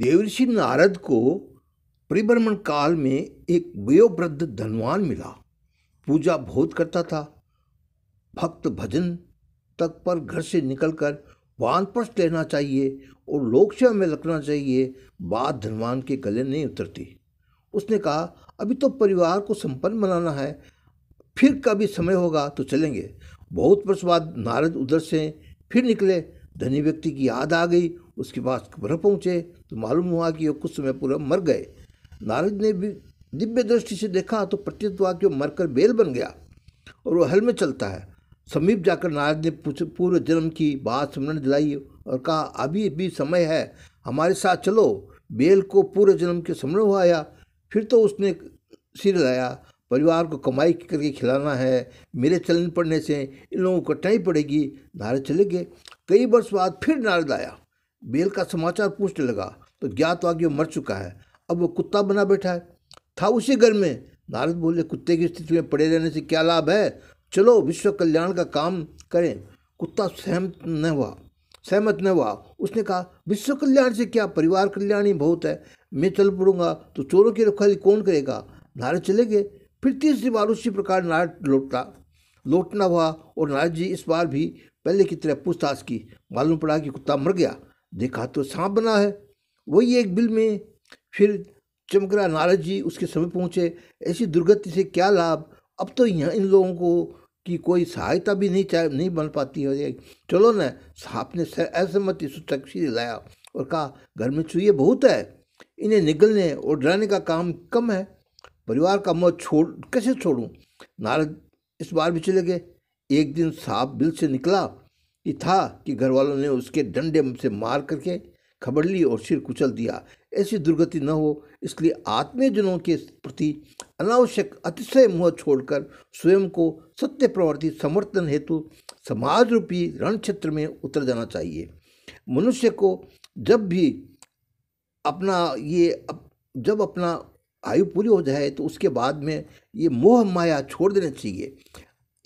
देवऋषि नारद को परिभ्रमण काल में एक वयोवृद्ध धनवान मिला पूजा बहुत करता था भक्त भजन तक पर घर से निकलकर वानप्रस्थ लेना चाहिए और लोकसेवा में लगना चाहिए बात धनवान के गले नहीं उतरती उसने कहा अभी तो परिवार को संपन्न बनाना है फिर कभी समय होगा तो चलेंगे बहुत वर्ष बाद नारद उधर से फिर निकले धनी व्यक्ति की याद आ गई उसके पास ब्रह पहुँचे तो मालूम हुआ कि वो कुछ समय पूरा मर गए नारद ने भी दिव्य दृष्टि से देखा तो प्रतीत हुआ कि वो मरकर बेल बन गया और वह हल में चलता है समीप जाकर नारद ने पूर्व जन्म की बात स्मरण दिलाई और कहा अभी भी समय है हमारे साथ चलो बेल को पूर्व जन्म के स्मरण हुआ फिर तो उसने सिर लाया परिवार को कमाई करके खिलाना है मेरे चलन पड़ने से इन लोगों को कठिनाई पड़ेगी नारद चले गए कई वर्ष बाद फिर नारद आया बेल का समाचार पूछने लगा तो ज्ञात वो मर चुका है अब वो कुत्ता बना बैठा है था उसी घर में नारद बोले कुत्ते की स्थिति में पड़े रहने से क्या लाभ है चलो विश्व कल्याण का काम करें कुत्ता सहमत न हुआ सहमत न हुआ उसने कहा विश्व कल्याण से क्या परिवार कल्याण ही बहुत है मैं चल पड़ूंगा तो चोरों की रखवाली कौन करेगा नारद चले गए फिर तीसरी बार उसी प्रकार नारद लौटा लौटना हुआ और नारद जी इस बार भी पहले की तरह पूछताछ की मालूम पड़ा कि कुत्ता मर गया देखा तो सांप बना है वही एक बिल में फिर चमकरा नारद जी उसके समय पहुँचे ऐसी दुर्गति से क्या लाभ अब तो यहाँ इन लोगों को की कोई सहायता भी नहीं चाह नहीं बन पाती है चलो न सांप ने असहमति सुतक्षी लाया और कहा घर में चूहे बहुत है इन्हें निगलने और डराने का काम कम है परिवार का मोह छोड़ कैसे छोड़ूँ नारद इस बार भी चले गए एक दिन सांप बिल से निकला ही था कि घर वालों ने उसके डंडे से मार करके खबर ली और सिर कुचल दिया ऐसी दुर्गति न हो इसलिए आत्मीयजनों के प्रति अनावश्यक अतिशय मुँह छोड़कर स्वयं को सत्य प्रवृत्ति समर्थन हेतु समाज रूपी रण क्षेत्र में उतर जाना चाहिए मनुष्य को जब भी अपना ये अप, जब अपना आयु पूरी हो जाए तो उसके बाद में ये मोह माया छोड़ देना चाहिए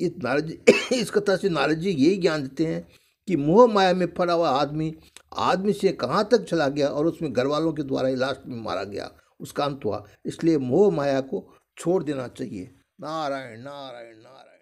इस नारद इस कथा से नारद जी यही ज्ञान देते हैं कि मोह माया में पड़ा हुआ आदमी आदमी से कहाँ तक चला गया और उसमें घर वालों के द्वारा ही लास्ट में मारा गया उसका अंत हुआ इसलिए मोह माया को छोड़ देना चाहिए नारायण नारायण नारायण